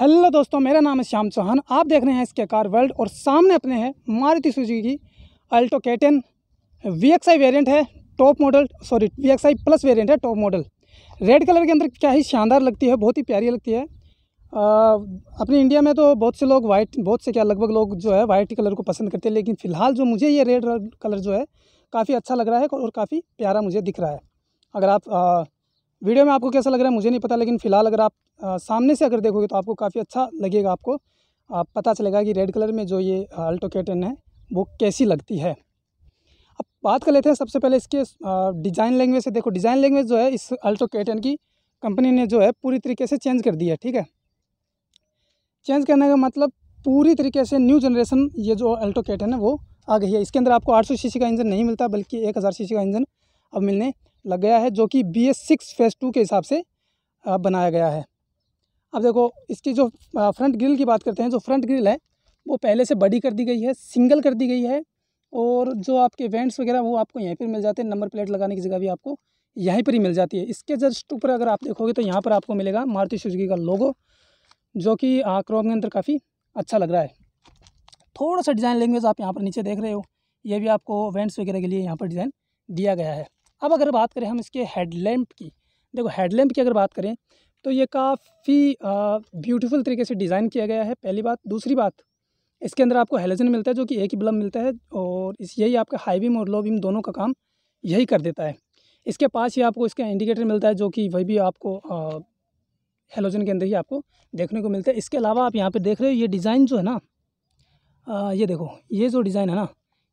hello दोस्तों मेरा नाम है श्याम चौहान आप देख रहे हैं इसके कार वर्ल्ड और सामने अपने हैं मारुति सुजुकी अल्टो के वी एक्स आई वेरियंट है top model sorry V X I plus variant है टॉप मॉडल रेड कलर के अंदर क्या ही शानदार लगती है बहुत ही प्यारी लगती है आ, अपने इंडिया में तो बहुत से लोग वाइट बहुत से क्या लगभग लोग जो है वाइट कलर को पसंद करते हैं लेकिन फ़िलहाल जो मुझे ये रेड कलर जो है काफ़ी अच्छा लग रहा है और काफ़ी प्यारा मुझे दिख रहा है अगर आप वीडियो में आपको कैसा लग रहा है मुझे नहीं पता लेकिन फ़िलहाल अगर आप आ, सामने से अगर देखोगे तो आपको काफ़ी अच्छा लगेगा आपको आप पता चलेगा कि रेड कलर में जो ये अल्टो के है वो कैसी लगती है अब बात कर लेते हैं सबसे पहले इसके डिज़ाइन लैंग्वेज से देखो डिज़ाइन लैंग्वेज जो है इस अल्टो के की कंपनी ने जो है पूरी तरीके से चेंज कर दिया है ठीक है चेंज करने का मतलब पूरी तरीके से न्यू जनरेशन ये जो अल्टो कैटन है वो आ गई है इसके अंदर आपको आठ सौ का इंजन नहीं मिलता बल्कि एक हज़ार का इंजन अब मिलने लग गया है जो कि B S six phase two के हिसाब से बनाया गया है अब देखो इसकी जो फ्रंट ग्रिल की बात करते हैं जो फ्रंट ग्रिल है वो पहले से बड़ी कर दी गई है सिंगल कर दी गई है और जो आपके वेंट्स वगैरह वो आपको यहीं पर मिल जाते हैं नंबर प्लेट लगाने की जगह भी आपको यहीं पर ही मिल जाती है इसके जस्ट ऊपर अगर आप देखोगे तो यहाँ पर आपको मिलेगा मारुति सुजुकी का लोगो जो कि क्रोम के अंदर काफ़ी अच्छा लग रहा है थोड़ा सा डिज़ाइन लैंग्वेज आप यहाँ पर नीचे देख रहे हो ये भी आपको वेंट्स वगैरह के लिए यहाँ पर डिज़ाइन दिया गया है अब अगर बात करें हम इसके हेडलैम्प की देखो हेडलैम्प की अगर बात करें तो ये काफ़ी ब्यूटीफुल तरीके से डिज़ाइन किया गया है पहली बात दूसरी बात इसके अंदर आपको हेलोजन मिलता है जो कि एक ही बल्ब मिलता है और इस यही आपका हाई बीम और लो बीम दोनों का काम यही कर देता है इसके पास ही आपको इसका इंडिकेटर मिलता है जो कि वही भी आपको हेलोजन के अंदर ही आपको देखने को मिलता है इसके अलावा आप यहाँ पर देख रहे हो ये डिज़ाइन जो है ना आ, ये देखो ये जो डिज़ाइन है ना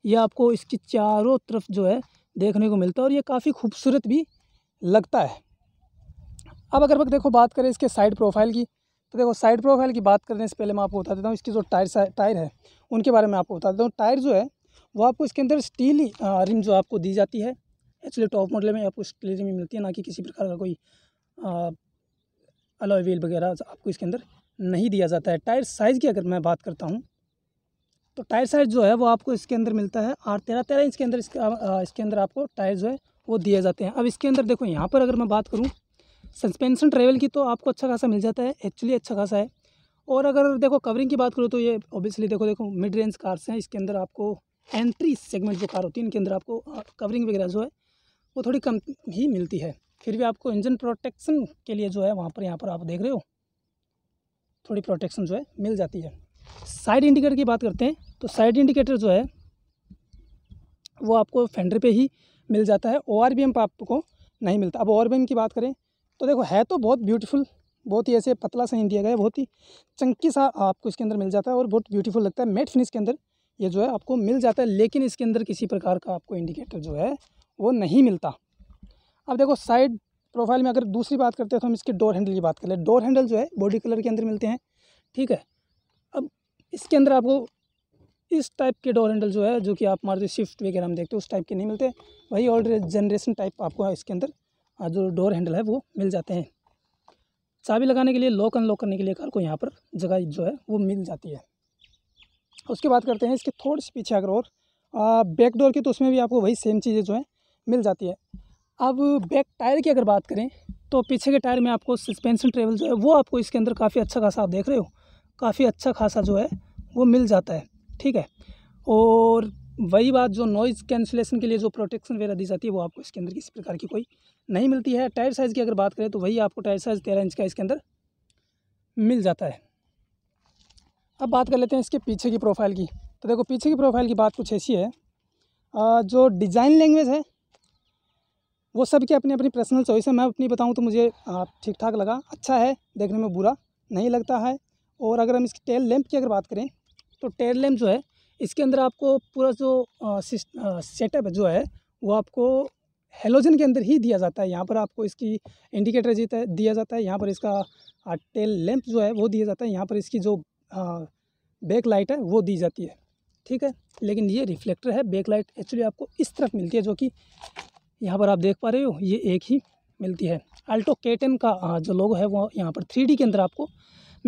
ये आपको इसकी चारों तरफ जो है देखने को मिलता है और ये काफ़ी खूबसूरत भी लगता है अब अगर वक्त देखो बात करें इसके साइड प्रोफाइल की तो देखो साइड प्रोफाइल की बात करने से पहले मैं आपको बता देता हूँ इसकी जो टायर टायर है उनके बारे में आपको बता देता हूँ टायर जो है वो आपको इसके अंदर स्टील रिम जो आपको दी जाती है एक्चुअली टॉप मॉडल में आपको स्टील रिम मिलती है ना कि किसी प्रकार का कोई अलॉय व्हील वगैरह आपको इसके अंदर नहीं दिया जाता है टायर साइज़ की अगर मैं बात करता हूँ तो टायर साइज जो है वो आपको इसके अंदर मिलता है आठ तेरह तेरह इंच के अंदर इसके अंदर आपको टायर जो है वो दिए जाते हैं अब इसके अंदर देखो यहाँ पर अगर मैं बात करूँ सस्पेंशन ट्रेवल की तो आपको अच्छा खासा मिल जाता है एक्चुअली अच्छा खासा है और अगर देखो कवरिंग की बात करूँ तो ये ऑब्वियसली देखो देखो मिड रेंज कार्स हैं इसके अंदर आपको एंट्री सेगमेंट जो कार होती है इनके अंदर आपको कवरिंग वगैरह जो है वो थोड़ी कम ही मिलती है फिर भी आपको इंजन प्रोटेक्शन के लिए जो है वहाँ पर यहाँ पर आप देख रहे हो थोड़ी प्रोटेक्शन जो है मिल जाती है साइड इंडिकेटर की बात करते हैं तो साइड इंडिकेटर जो है वो आपको फेंडर पे ही मिल जाता है ओ आर बी एम पर आपको नहीं मिलता अब ओ आर बी एम की बात करें तो देखो है तो बहुत ब्यूटीफुल बहुत ही ऐसे पतला सा इंडिया दिया गया है बहुत ही चंकी सा आपको इसके अंदर मिल जाता है और बहुत ब्यूटीफुल लगता है मेट फिनिश के अंदर ये जो है आपको मिल जाता है लेकिन इसके अंदर किसी प्रकार का आपको इंडिकेटर जो है वो नहीं मिलता अब देखो साइड प्रोफाइल में अगर दूसरी बात करते हैं तो हम इसके डोर हैंडल की बात कर लें डोर हैंडल जो है बॉडी कलर के अंदर मिलते हैं ठीक है इसके अंदर आपको इस टाइप के डोर हैंडल जो है जो कि आप मारते शिफ्ट वगैरह हम देखते हो उस टाइप के नहीं मिलते वही ओल्ड जनरेशन टाइप आपको इसके अंदर जो डोर हैंडल है वो मिल जाते हैं चाबी लगाने के लिए लॉक अनलॉक करने के लिए कार को यहाँ पर जगह जो है वो मिल जाती है उसके बाद करते हैं इसके थोड़े से पीछे अगर और बैक डोर की तो उसमें भी आपको वही सेम चीज़ें जो हैं मिल जाती है अब बैक टायर की अगर बात करें तो पीछे के टायर में आपको सस्पेंशन ट्रेवल जो है वो आपको इसके अंदर काफ़ी अच्छा खासा आप देख रहे हो काफ़ी अच्छा खासा जो है वो मिल जाता है ठीक है और वही बात जो नॉइज़ कैंसिलेशन के लिए जो प्रोटेक्शन वगैरह दी जाती है वो आपको इसके अंदर किसी प्रकार की कोई नहीं मिलती है टायर साइज़ की अगर बात करें तो वही आपको टायर साइज़ तेरह इंच का इसके अंदर मिल जाता है अब बात कर लेते हैं इसके पीछे की प्रोफाइल की तो देखो पीछे की प्रोफाइल की बात कुछ ऐसी है जो डिज़ाइन लैंग्वेज है वो सब की अपनी अपनी पर्सनल चॉइस है मैं अपनी बताऊँ तो मुझे ठीक ठाक लगा अच्छा है देखने में बुरा नहीं लगता है और अगर हम इसकी टेल लैंप की अगर बात करें तो टेल लैम्प जो है इसके अंदर आपको पूरा जो सेटअप जो है वो आपको हेलोजन के अंदर ही दिया जाता है यहाँ पर आपको इसकी इंडिकेटर जीता दिया जाता है यहाँ पर इसका टेल लैम्प जो है वो दिया जाता है यहाँ पर इसकी जो बैक लाइट है वो दी जाती है ठीक है लेकिन ये रिफ्लेक्टर है बैक लाइट एक्चुअली आपको इस तरफ मिलती है जो कि यहाँ पर आप देख पा रहे हो ये एक ही मिलती है अल्टो के का जो लोगो है वो यहाँ पर थ्री के अंदर आपको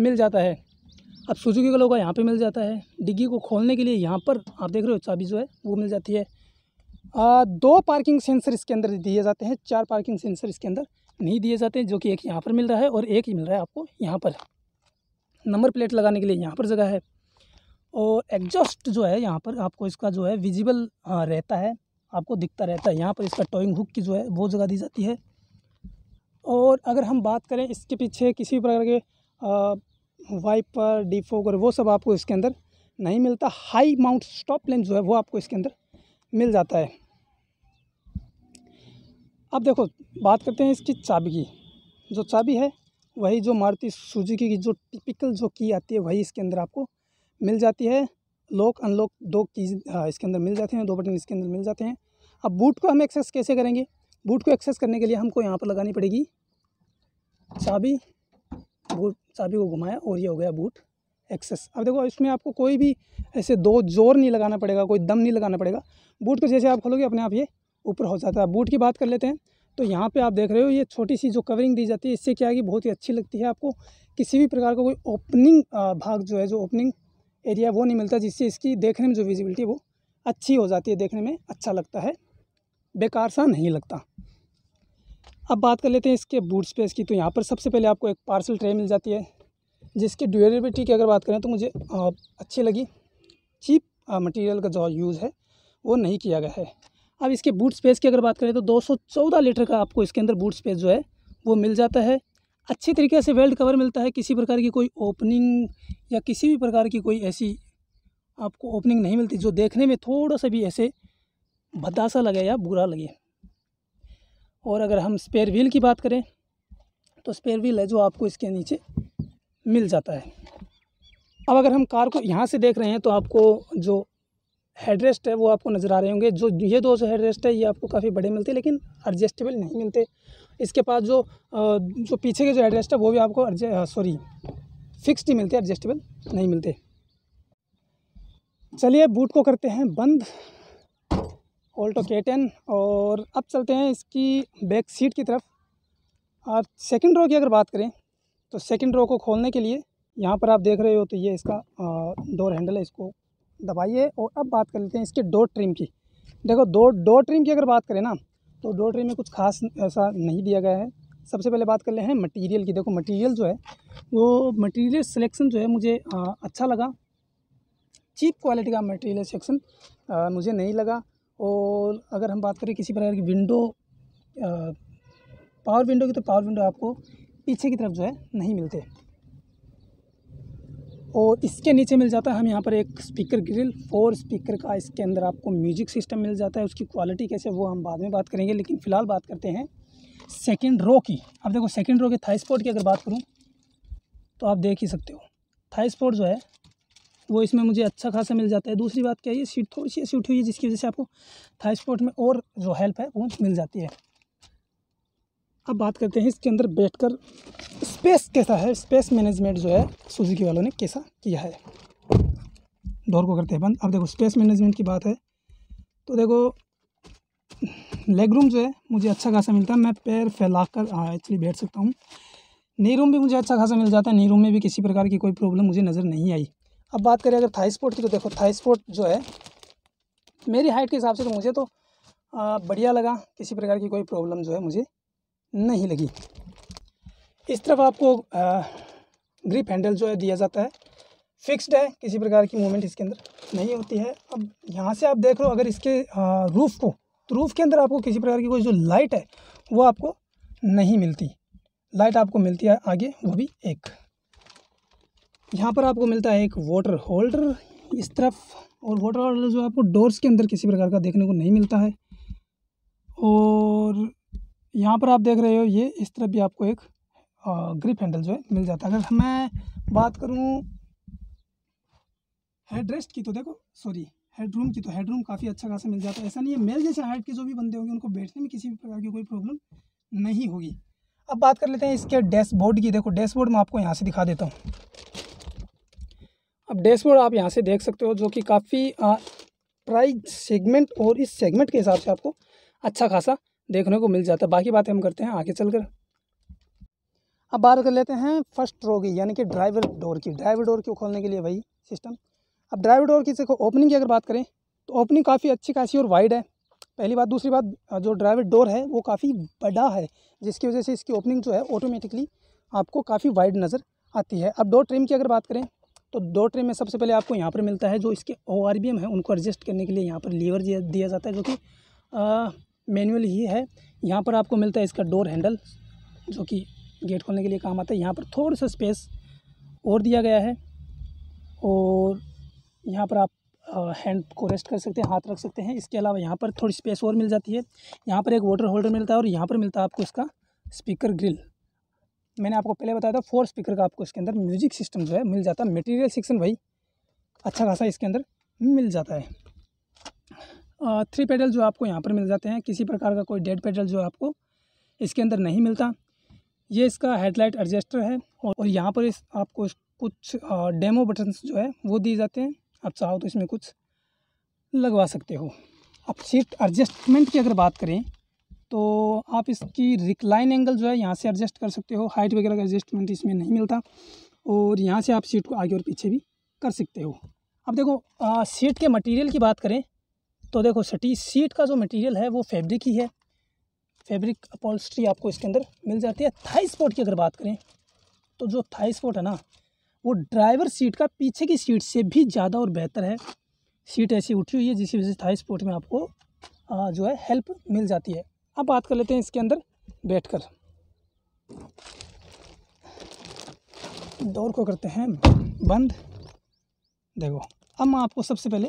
मिल जाता है अब सुजुकी का लोगो यहाँ पे मिल जाता है डिग्गी को खोलने के लिए यहाँ पर आप देख रहे हो चाबी जो है वो मिल जाती है आ, दो पार्किंग सेंसर इसके अंदर दिए जाते हैं चार पार्किंग सेंसर इसके अंदर नहीं दिए जाते हैं जो कि एक यहाँ पर मिल रहा है और एक ही मिल रहा है आपको यहाँ पर नंबर प्लेट लगाने के लिए यहाँ पर जगह है और एग्जॉस्ट जो है यहाँ पर आपको इसका जो है विजिबल रहता है आपको दिखता रहता है यहाँ पर इसका टॉइंग हुक की जो है वो जगह दी जाती है और अगर हम बात करें इसके पीछे किसी भी प्रकार के वाइपर डिफो वो सब आपको इसके अंदर नहीं मिलता हाई माउंट स्टॉप लेंस जो है वो आपको इसके अंदर मिल जाता है अब देखो बात करते हैं इसकी चाबी की जो चाबी है वही जो मारुति सुजुकी की जो टिपिकल जो की आती है वही इसके अंदर आपको मिल जाती है लॉक अनलॉक दो कीज हाँ, इसके अंदर मिल जाते हैं दो बटन इसके अंदर मिल जाते हैं अब बूट को हम एक्सेस कैसे करेंगे बूट को एक्सेस करने के लिए हमको यहाँ पर लगानी पड़ेगी चाबी बूट चाबी को घुमाया और ये हो गया बूट एक्सेस अब देखो इसमें आपको कोई भी ऐसे दो जोर नहीं लगाना पड़ेगा कोई दम नहीं लगाना पड़ेगा बूट को जैसे आप खोलोगे अपने आप ये ऊपर हो जाता है बूट की बात कर लेते हैं तो यहाँ पे आप देख रहे हो ये छोटी सी जो कवरिंग दी जाती है इससे क्या है कि बहुत ही अच्छी लगती है आपको किसी भी प्रकार का कोई ओपनिंग भाग जो है जो ओपनिंग एरिया वो नहीं मिलता जिससे इसकी देखने में जो विजिबिलिटी वो अच्छी हो जाती है देखने में अच्छा लगता है बेकार सा नहीं लगता अब बात कर लेते हैं इसके बूट स्पेस की तो यहाँ पर सबसे पहले आपको एक पार्सल ट्रे मिल जाती है जिसकी ड्यूरेबिलिटी की अगर बात करें तो मुझे अच्छी लगी चीप मटेरियल का जो यूज़ है वो नहीं किया गया है अब इसके बूट स्पेस की अगर बात करें तो 214 लीटर का आपको इसके अंदर बूट स्पेस जो है वो मिल जाता है अच्छी तरीके से वेल्ड कवर मिलता है किसी प्रकार की कोई ओपनिंग या किसी भी प्रकार की कोई ऐसी आपको ओपनिंग नहीं मिलती जो देखने में थोड़ा सा भी ऐसे भद्दासा लगे या बुरा लगे और अगर हम स्पेयर व्हील की बात करें तो स्पेयर व्हील है जो आपको इसके नीचे मिल जाता है अब अगर हम कार को यहाँ से देख रहे हैं तो आपको जो हेडरेस्ट है वो आपको नज़र आ रहे होंगे जो ये दो सौ हेडरेस्ट है ये आपको काफ़ी बड़े मिलते हैं लेकिन एडजस्टेबल नहीं मिलते इसके पास जो जो पीछे के जो हेडरेस्ट है वो भी आपको सॉरी फिक्स्ड ही मिलते एडजस्टेबल नहीं मिलते चलिए बूट को करते हैं बंद ऑल्टो के टेन और अब चलते हैं इसकी बैक सीट की तरफ आप सेकंड रो की अगर बात करें तो सेकंड रो को खोलने के लिए यहाँ पर आप देख रहे हो तो ये इसका डोर हैंडल है इसको दबाइए और अब बात कर लेते हैं इसके डोर ट्रिम की देखो दो डोर ट्रिम की अगर बात करें ना तो डोर ट्रिम में कुछ खास ऐसा नहीं दिया गया है सबसे पहले बात कर ले हैं मटेरियल की देखो मटेरियल जो है वो मटेरियल सिलेक्शन जो है मुझे आ, अच्छा लगा चीप क्वालिटी का मटेरियल सिलेक्शन मुझे नहीं लगा और अगर हम बात करें किसी प्रकार की विंडो पावर विंडो की तो पावर विंडो आपको पीछे की तरफ जो है नहीं मिलते और इसके नीचे मिल जाता है हम यहाँ पर एक स्पीकर ग्रिल फोर स्पीकर का इसके अंदर आपको म्यूजिक सिस्टम मिल जाता है उसकी क्वालिटी कैसे वो हम बाद में बात करेंगे लेकिन फ़िलहाल बात करते हैं सेकेंड रो की अब देखो सेकेंड रो के थाई स्पोर्ट की अगर बात करूँ तो आप देख ही सकते हो थाई स्पोर्ट जो है वो इसमें मुझे अच्छा खासा मिल जाता है दूसरी बात क्या है ये सीट थोड़ी सी सीट हुई है जिसकी वजह से आपको थाई स्पोर्ट में और जो हेल्प है वो मिल जाती है अब बात करते हैं इसके अंदर बैठकर स्पेस कैसा है स्पेस मैनेजमेंट जो है सुजुकी वालों ने कैसा किया है डोर को करते हैं बंद अब देखो स्पेस मैनेजमेंट की बात है तो देखो लेग रूम जो है मुझे अच्छा खासा मिलता है मैं पैर फैला कर एक्चुअली बैठ सकता हूँ नी रूम भी मुझे अच्छा खासा मिल जाता है नी रूम में भी किसी प्रकार की कोई प्रॉब्लम मुझे नज़र नहीं आई अब बात करें अगर थाई स्पोर्ट की तो देखो थाई स्पोर्ट जो है मेरी हाइट के हिसाब से तो मुझे तो बढ़िया लगा किसी प्रकार की कोई प्रॉब्लम जो है मुझे नहीं लगी इस तरफ आपको ग्रिप हैंडल जो है दिया जाता है फिक्स्ड है किसी प्रकार की मूवमेंट इसके अंदर नहीं होती है अब यहाँ से आप देख लो अगर इसके रूफ़ को तो रूफ़ के अंदर आपको किसी प्रकार की कोई जो लाइट है वो आपको नहीं मिलती लाइट आपको मिलती है आगे वो भी एक यहाँ पर आपको मिलता है एक वाटर होल्डर इस तरफ और वाटर होल्डर जो आपको डोर्स के अंदर किसी प्रकार का देखने को नहीं मिलता है और यहाँ पर आप देख रहे हो ये इस तरफ भी आपको एक ग्रिप हैंडल जो है मिल जाता है अगर मैं बात करूँ हेड रेस्ट की तो देखो सॉरी हेड रूम की तो हेड रूम काफ़ी अच्छा खासा मिल जाता है ऐसा नहीं है मेल जैसे हाइट के जो भी बंदे होंगे उनको बैठने में किसी भी प्रकार की कोई प्रॉब्लम नहीं होगी अब बात कर लेते हैं इसके डैशबोर्ड की देखो डैशबोर्ड मैं आपको यहाँ से दिखा देता हूँ अब डैशबोर्ड आप यहाँ से देख सकते हो जो कि काफ़ी प्राइस सेगमेंट और इस सेगमेंट के हिसाब से आपको अच्छा खासा देखने को मिल जाता है बाकी बातें हम करते हैं आगे चलकर अब बात कर लेते हैं फर्स्ट रो की यानी कि ड्राइवर डोर की ड्राइवर डोर क्यों खोलने के लिए वही सिस्टम अब ड्राइवर डोर की ओपनिंग की अगर बात करें तो ओपनिंग काफ़ी अच्छी खासी और वाइड है पहली बात दूसरी बात जो ड्राइवर डोर है वो काफ़ी बड़ा है जिसकी वजह से इसकी ओपनिंग जो है ऑटोमेटिकली आपको काफ़ी वाइड नज़र आती है अब डोर ट्रिम की अगर बात करें तो दो ट्रे में सबसे पहले आपको यहाँ पर मिलता है जो इसके ओ आर बी एम है उनको एडजस्ट करने के लिए यहाँ पर लीवर दिया जाता है जो कि मैनुअल ही है यहाँ पर आपको मिलता है इसका डोर हैंडल जो कि गेट खोलने के लिए काम आता है यहाँ पर थोड़ा सा स्पेस और दिया गया है और यहाँ पर आप हैंड को रेस्ट कर सकते हैं हाथ रख सकते हैं इसके अलावा यहाँ पर थोड़ी स्पेस और मिल जाती है यहाँ पर एक वाटर होल्डर मिलता है और यहाँ पर मिलता है आपको इसका स्पीकर ग्रिल मैंने आपको पहले बताया था फोर स्पीकर का आपको इसके अंदर म्यूजिक सिस्टम जो है मिल जाता है मटेरियल सेक्शन भाई अच्छा खासा इसके अंदर मिल जाता है थ्री पेडल जो आपको यहाँ पर मिल जाते हैं किसी प्रकार का कोई डेड पेडल जो आपको इसके अंदर नहीं मिलता ये इसका हेडलाइट एडजस्टर है और यहाँ पर इस आपको कुछ डेमो बटन जो है वो दिए जाते हैं आप चाहो तो इसमें कुछ लगवा सकते हो अब सीट एडजस्टमेंट की अगर बात करें तो आप इसकी रिक्लाइन एंगल जो है यहाँ से एडजस्ट कर सकते हो हाइट वगैरह का एडजस्टमेंट इसमें नहीं मिलता और यहाँ से आप सीट को आगे और पीछे भी कर सकते हो अब देखो आ, सीट के मटेरियल की बात करें तो देखो सटी सीट का जो मटेरियल है वो फैब्रिक ही है फैब्रिक अपॉल्स्ट्री आपको इसके अंदर मिल जाती है थाई स्पोर्ट की अगर बात करें तो जो थाई स्पोर्ट है ना वो ड्राइवर सीट का पीछे की सीट से भी ज़्यादा और बेहतर है सीट ऐसी उठी हुई है जिसकी वजह से थाई स्पोर्ट में आपको आ, जो है हेल्प मिल जाती है अब बात कर लेते हैं इसके अंदर बैठकर दौड़ को करते हैं बंद देखो अब मैं आपको सबसे पहले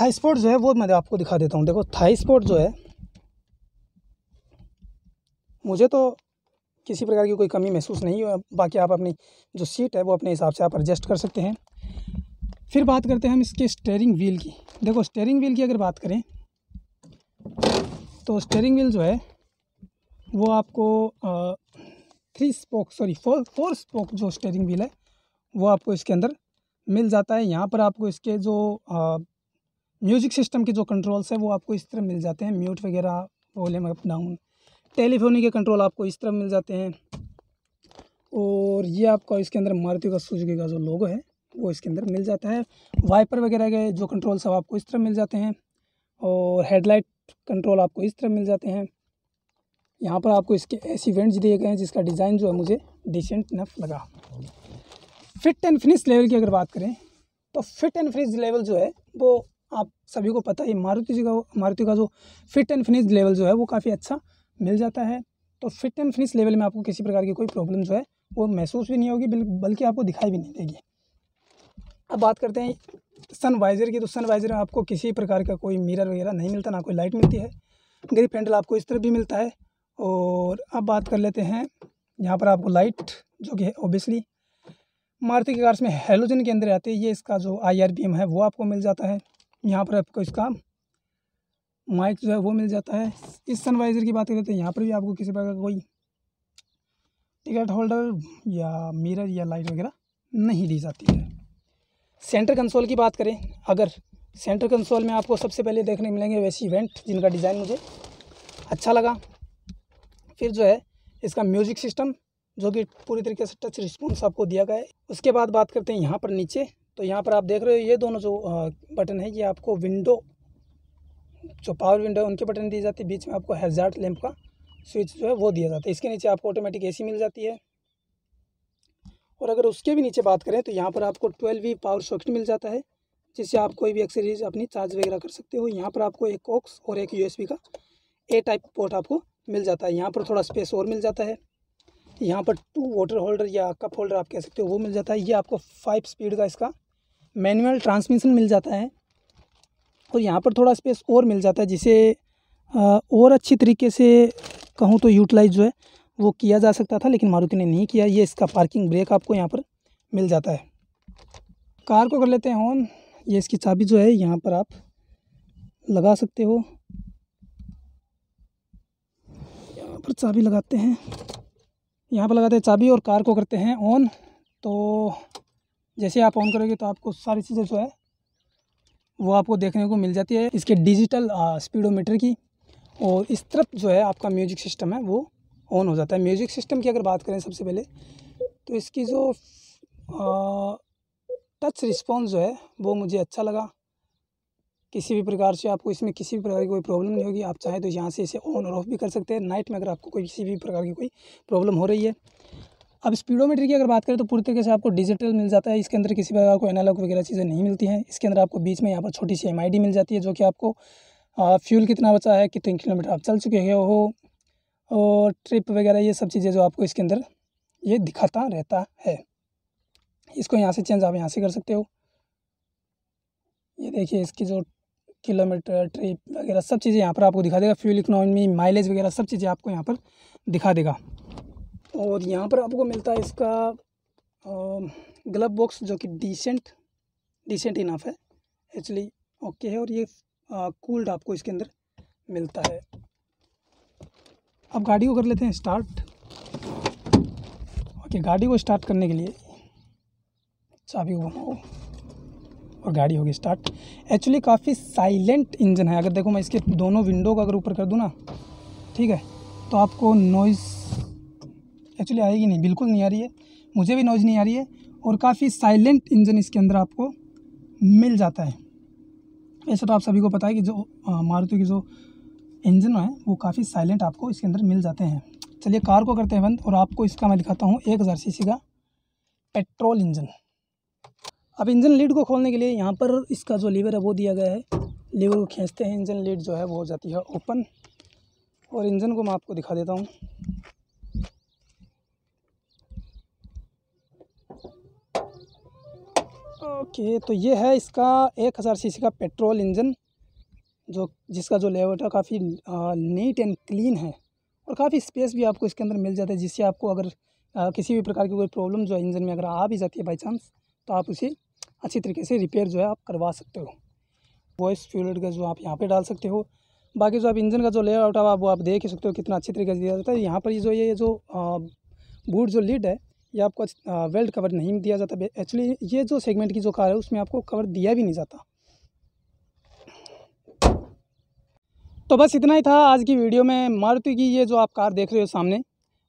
थाई स्पोर्ट जो है वो मैं आपको दिखा देता हूँ देखो थाई स्पोर्ट जो है मुझे तो किसी प्रकार की कोई कमी महसूस नहीं हुआ बाकी आप अपनी जो सीट है वो अपने हिसाब से आप एडजस्ट कर सकते हैं फिर बात करते हैं हम इसके स्टेयरिंग व्हील की देखो स्टेयरिंग व्हील की अगर बात करें तो स्टेयरिंग व्हील जो है वो आपको three spoke sorry four four spoke जो स्टेयरिंग व्हील है वो आपको इसके अंदर मिल जाता है यहाँ पर आपको इसके जो म्यूजिक सिस्टम के जो कंट्रोल्स है वो आपको इस तरह मिल जाते हैं म्यूट वगैरह वॉल्यूम अप डाउन टेलीफोनी के कंट्रोल आपको इस तरह मिल जाते हैं और ये आपका इसके अंदर मारुति का सुजुकी का जो लोगो है वो इसके अंदर मिल जाता है वाइपर वगैरह के जो कंट्रोल सब आपको इस तरह मिल जाते हैं और हेडलाइट कंट्रोल आपको इस तरह मिल जाते हैं यहाँ पर आपको इसके ऐसे वेंट्स दिए गए हैं जिसका डिज़ाइन जो है मुझे डिसेंट नफ लगा फिट एंड फिनिश लेवल की अगर बात करें तो फिट एंड फिनिश लेवल जो है वो आप सभी को पता है मारुति जी का मारुति का जो फिट एंड फिनिश लेवल जो है वो काफ़ी अच्छा मिल जाता है तो फिट एंड फिनिश लेवल में आपको किसी प्रकार की कोई प्रॉब्लम जो है वो महसूस भी नहीं होगी बल्कि आपको दिखाई भी नहीं देगी अब बात करते हैं सन वाइजर की तो सनवाइज़र में आपको किसी प्रकार का कोई मिरर वगैरह नहीं मिलता ना कोई लाइट मिलती है ग्रिप हैंडल आपको इस तरह भी मिलता है और अब बात कर लेते हैं यहाँ पर आपको लाइट जो कि है ओबियसली मारुति की कार्स में हेलोजन के अंदर आते हैं ये इसका जो आई है वो आपको मिल जाता है यहाँ पर आपको इसका माइक जो है वो मिल जाता है इस सनवाइज़र की बात करें तो यहाँ पर भी आपको किसी प्रकार का कोई टिकट होल्डर या मिरर या लाइट वगैरह नहीं दी जाती है सेंटर कंसोल की बात करें अगर सेंटर कंसोल में आपको सबसे पहले देखने मिलेंगे वैसी इवेंट जिनका डिज़ाइन मुझे अच्छा लगा फिर जो है इसका म्यूज़िक सिस्टम जो कि पूरी तरीके से टच रिस्पॉन्स आपको दिया गया है उसके बाद बात करते हैं यहाँ पर नीचे तो यहाँ पर आप देख रहे हो ये दोनों जो बटन है ये आपको विंडो जो पावर विंडो है उनके बटन दी जाते हैं बीच में आपको हेजार्ट लैम्प का स्विच जो है वो दिया जाता है इसके नीचे आपको ऑटोमेटिक एसी मिल जाती है और अगर उसके भी नीचे बात करें तो यहाँ पर आपको ट्वेल्व वी पावर सॉकेट मिल जाता है जिससे आप कोई भी एक्सेसरीज अपनी चार्ज वगैरह कर सकते हो यहाँ पर आपको एक कॉक्स और एक यू का ए टाइप पोर्ट आपको मिल जाता है यहाँ पर थोड़ा स्पेस और मिल जाता है यहाँ पर टू वाटर होल्डर या कप होल्डर आप कह सकते हो वो मिल जाता है ये आपको फाइव स्पीड का इसका मैनुअल ट्रांसमिशन मिल जाता है और यहाँ पर थोड़ा स्पेस और मिल जाता है जिसे और अच्छी तरीके से कहूँ तो यूटिलाइज जो है वो किया जा सकता था लेकिन मारुति ने नहीं किया ये इसका पार्किंग ब्रेक आपको यहाँ पर मिल जाता है कार को कर लेते हैं ऑन ये इसकी चाबी जो है यहाँ पर आप लगा सकते हो यहाँ पर चाबी लगाते हैं यहाँ पर लगाते हैं चाबी और कार को करते हैं ऑन तो जैसे आप ऑन करोगे तो आपको सारी चीज़ें जो है वो आपको देखने को मिल जाती है इसके डिजिटल स्पीडोमीटर की और इस तरफ जो है आपका म्यूजिक सिस्टम है वो ऑन हो जाता है म्यूज़िक सिस्टम की अगर बात करें सबसे पहले तो इसकी जो टच रिस्पॉन्स जो है वो मुझे अच्छा लगा किसी भी प्रकार से आपको इसमें किसी भी प्रकार की कोई प्रॉब्लम नहीं होगी आप चाहें तो यहाँ से इसे ऑन और ऑफ भी कर सकते हैं नाइट में अगर आपको कोई किसी भी प्रकार की कोई प्रॉब्लम हो रही है अब स्पीडोमीटर की अगर बात करें तो पूरी तरीके से आपको डिजिटल मिल जाता है इसके अंदर किसी प्रकार को एनालॉग वगैरह चीज़ें नहीं मिलती हैं इसके अंदर आपको बीच में यहाँ पर छोटी सी एम मिल जाती है जो कि आपको फ्यूल कितना बचा है कितने किलोमीटर आप चल चुके हो और ट्रिप वगैरह ये सब चीज़ें जो आपको इसके अंदर ये दिखाता रहता है इसको यहाँ से चेंज आप यहाँ से कर सकते हो ये देखिए इसकी जो किलोमीटर ट्रिप वगैरह सब चीज़ें यहाँ पर आपको दिखा देगा फ्यूल इकोनॉमी माइलेज वगैरह सब चीज़ें आपको यहाँ पर दिखा देगा और यहाँ पर आपको मिलता है इसका ग्लब बॉक्स जो कि डिसेंट डिसेंट इनाफ है एक्चुअली ओके है और ये कूल्ड आपको इसके अंदर मिलता है अब गाड़ी को कर लेते हैं स्टार्ट ओके गाड़ी को स्टार्ट करने के लिए चाबी को घुमाओ और गाड़ी होगी स्टार्ट एक्चुअली काफ़ी साइलेंट इंजन है अगर देखो मैं इसके दोनों विंडो को अगर ऊपर कर दूँ ना ठीक है तो आपको नॉइज़ एक्चुअली आएगी नहीं बिल्कुल नहीं आ रही है मुझे भी नॉइज़ नहीं आ रही है और काफ़ी साइलेंट इंजन इसके अंदर आपको मिल जाता है ऐसा तो आप सभी को पता है कि जो हाँ, मारुति की जो इंजन है वो काफ़ी साइलेंट आपको इसके अंदर मिल जाते हैं चलिए कार को करते हैं बंद और आपको इसका मैं दिखाता हूँ एक हज़ार सी का पेट्रोल इंजन अब इंजन लीड को खोलने के लिए यहाँ पर इसका जो लीवर है वो दिया गया है लीवर को खींचते हैं इंजन लीड जो है वो हो जाती है ओपन और इंजन को मैं आपको दिखा देता हूँ ओके तो ये है इसका एक हज़ार सी का पेट्रोल इंजन जो जिसका जो लेआउट है काफ़ी नीट एंड क्लीन है और काफ़ी स्पेस भी आपको इसके अंदर मिल जाता है जिससे आपको अगर आ, किसी भी प्रकार की कोई प्रॉब्लम जो है इंजन में अगर आ भी जाती है बाई चांस तो आप उसे अच्छी तरीके से रिपेयर जो है आप करवा सकते हो वॉइस फ्यूल का जो आप यहाँ पर डाल सकते हो बाकी जो आप इंजन का जो लेआउट है वो आप देख ही सकते हो कितना अच्छी तरीके से दिया जाता है यहाँ पर जो ये जो बूट जो लीड है ये आपको वेल्ड कवर नहीं दिया जाता एक्चुअली ये जो सेगमेंट की जो कार है उसमें आपको कवर दिया भी नहीं जाता तो बस इतना ही था आज की वीडियो में मारुति की ये जो आप कार देख रहे हो सामने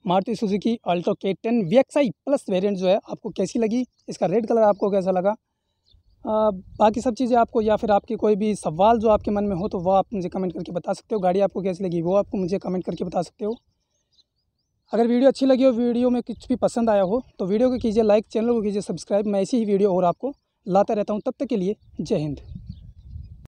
Maruti Suzuki Alto K ten V plus variant जो है आपको कैसी लगी इसका रेड कलर आपको कैसा लगा आ, बाकी सब चीज़ें आपको या फिर आपके कोई भी सवाल जो आपके मन में हो तो वो आप मुझे कमेंट करके बता सकते हो गाड़ी आपको कैसी लगी वो आपको मुझे कमेंट करके बता सकते हो अगर वीडियो अच्छी लगी हो वीडियो में कुछ भी पसंद आया हो तो वीडियो को कीजिए लाइक चैनल को कीजिए सब्सक्राइब मैं ऐसी ही वीडियो और आपको लाता रहता हूँ तब तक के लिए जय हिंद